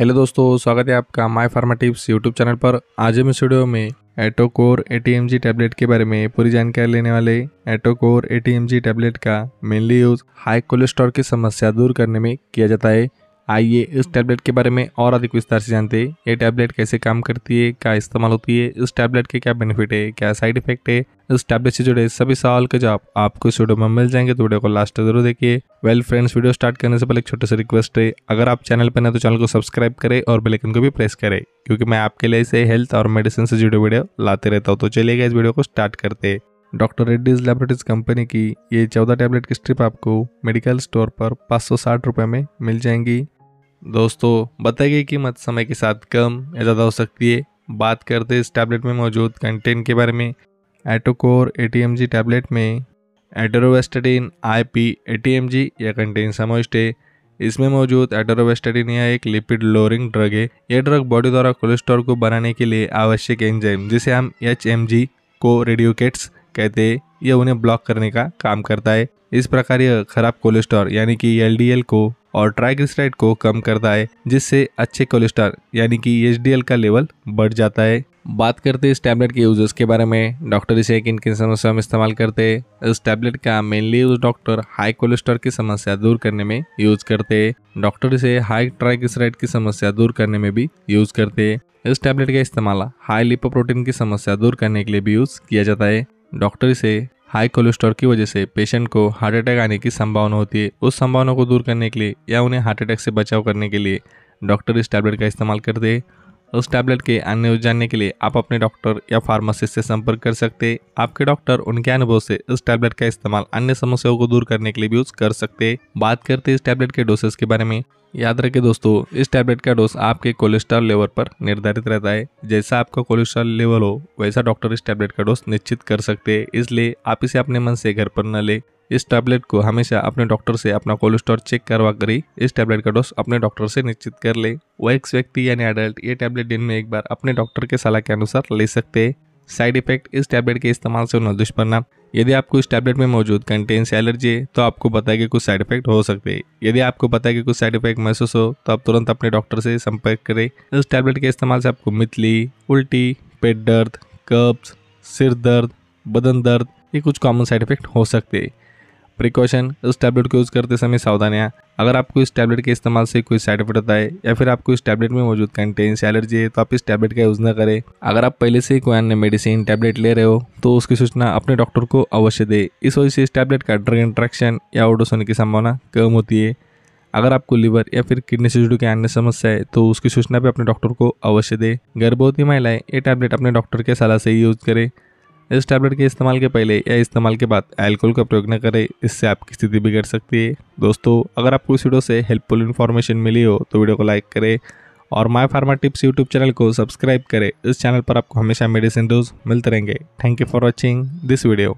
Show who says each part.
Speaker 1: hello दोस्तों स्वागत है आपका my pharma tips YouTube channel पर आज हम इस वीडियो में एटोकोर एटीएमजी टैबलेट के बारे में पूरी जानकारी लेने वाले एटोकोर एटीएमजी टैबलेट का मेनली यूज़ हाई कोलेस्ट्रॉल की समस्या दूर करने में किया जाता है आइए इस टैबलेट के बारे में और अधिक विस्तार से जानते हैं ये टैबलेट कैसे काम करती है क्या इस्तेमाल होती है इस टैबलेट के क्या बेनिफिट है क्या साइड इफेक्ट है इस टैबलेट से जुड़े सभी सवाल के जवाब आपको इस वीडियो में मिल जाएंगे तो वीडियो को लास्ट जरूर देखिए वेल फ्रेंड्स वीडियो स्टार्ट करने से पहले एक छोटे से रिक्वेस्ट है अगर आप चैनल पर ना तो चैनल को सब्सक्राइब करें और बेलाइकन को भी प्रेस करें क्योंकि मैं आपके लिए इसे हेल्थ और मेडिसिन से जुड़े वीडियो लाते रहता हूँ तो चलिएगा इस वीडियो को स्टार्ट करते डॉक्टर रेड्डीज लेबोरेटरीज कंपनी की ये चौदह टैबलेट की स्ट्रिप आपको मेडिकल स्टोर पर पाँच सौ साठ रुपये में मिल जाएंगी दोस्तों बताइए कीमत समय के साथ कम या ज़्यादा हो सकती है बात करते इस टैबलेट में मौजूद कंटेंट के बारे में एटोकोर ए टी टैबलेट में एटरोवेस्टडीन आई पी ए या कंटेन समोस्ट है इसमें मौजूद एटरोवेस्टडीन यह एक लिपिड लोरिंग ड्रग है यह ड्रग बॉडी द्वारा कोलेस्ट्रॉल को बनाने के लिए आवश्यक एंजाइम जिसे हम एच एम जी को रेडियोकेट्स कहते हैं यह उन्हें ब्लॉक करने का काम करता है इस प्रकार यह खराब कोलेस्ट्रॉल यानी कि एल को और ट्राइग्लिसराइड को कम करता है जिससे अच्छे कोलेस्ट्रॉल यानी कि एच का लेवल बढ़ जाता है बात करते हैं इस टैबलेट के यूजेस के बारे में डॉक्टर इसे किन किन समस्याओं में इस्तेमाल करते हैं इस टैबलेट का mainly use doctor high cholesterol की समस्या दूर करने में यूज करते हैं डॉक्टर इसे हाई ट्राइग्लिसराइड की समस्या दूर करने में भी यूज करते हैं इस टैबलेट का इस्तेमाल हाई लिपोप्रोटीन की समस्या दूर करने के लिए भी यूज किया जाता है डॉक्टर इसे हाई कोलेस्ट्रॉल की वजह से पेशेंट को हार्ट अटैक आने की संभावना होती है उस संभावना को दूर करने के लिए या उन्हें हार्ट अटैक से बचाव करने के लिए डॉक्टर इस टैबलेट का इस्तेमाल करते हैं उस टैबलेट के अन्य जानने के लिए आप अपने डॉक्टर या फार्मासिस्ट से संपर्क कर सकते आपके डॉक्टर उनके अनुभव से इस टैबलेट का इस्तेमाल अन्य समस्याओं को दूर करने के लिए भी यूज कर सकते बात करते इस टैबलेट के डोसेस के बारे में याद रखें दोस्तों इस टैबलेट का डोज आपके कोलेस्ट्रॉल लेवल पर निर्धारित रहता है जैसा आपका कोलेस्ट्रॉल लेवल हो वैसा डॉक्टर इस टैबलेट का डोज निश्चित कर सकते हैं इसलिए आप इसे अपने मन से घर पर न ले इस टैबलेट को हमेशा अपने डॉक्टर से अपना कोलेस्ट्रॉल चेक करवा कर ही इस टैबलेट का डोज अपने डॉक्टर से निश्चित कर ले वह व्यक्ति यानी एडल्ट ये टैबलेट दिन में एक बार अपने डॉक्टर के सलाह के अनुसार ले सकते हैं साइड इफेक्ट इस टैबलेट के इस्तेमाल से होना दुष्परिणाम यदि आपको इस टैबलेट में मौजूद कंटेंस एलर्जी है तो आपको बताया कि कुछ साइड इफेक्ट हो सकते हैं यदि आपको पता है कि कुछ साइड इफेक्ट महसूस हो तो आप तुरंत अपने डॉक्टर से संपर्क करें इस टैबलेट के इस्तेमाल से आपको मितली उल्टी पेट दर्द कब्ज सिर दर्द बदन दर्द ये कुछ कॉमन साइड इफेक्ट हो सकते हैं प्रिकॉशन इस टैबलेट को यूज़ करते समय सावधानियाँ अगर आपको इस टैबलेट के इस्तेमाल से कोई साइड इफेक्ट आए है या फिर आपको इस टैबलेट में मौजूद कंटेंस एलर्जी है तो आप इस टैबलेट का यूज़ न करें अगर आप पहले से कोई अन्य मेडिसिन टैबलेट ले रहे हो तो उसकी सूचना अपने डॉक्टर को अवश्य दे इस वजह से इस टैबलेट का ड्रग इंट्रैक्शन या ओडोस होने की संभावना कम होती है अगर आपको लीवर या फिर किडनी से जुड़ी अन्य समस्या है तो उसकी सूचना भी अपने डॉक्टर को अवश्य दें गर्भवती महिलाएं ये टैबलेट अपने डॉक्टर के सलाह से ही यूज़ करें इस टैबलेट के इस्तेमाल के पहले या इस्तेमाल के बाद एल्कोहल का प्रयोग न करें इससे आपकी स्थिति बिगड़ सकती है दोस्तों अगर आपको इस वीडियो से हेल्पफुल इन्फॉर्मेशन मिली हो तो वीडियो को लाइक करें और my pharma tips YouTube channel को सब्सक्राइब करें इस चैनल पर आपको हमेशा मेडिसिन डोज मिलते रहेंगे thank you for watching this video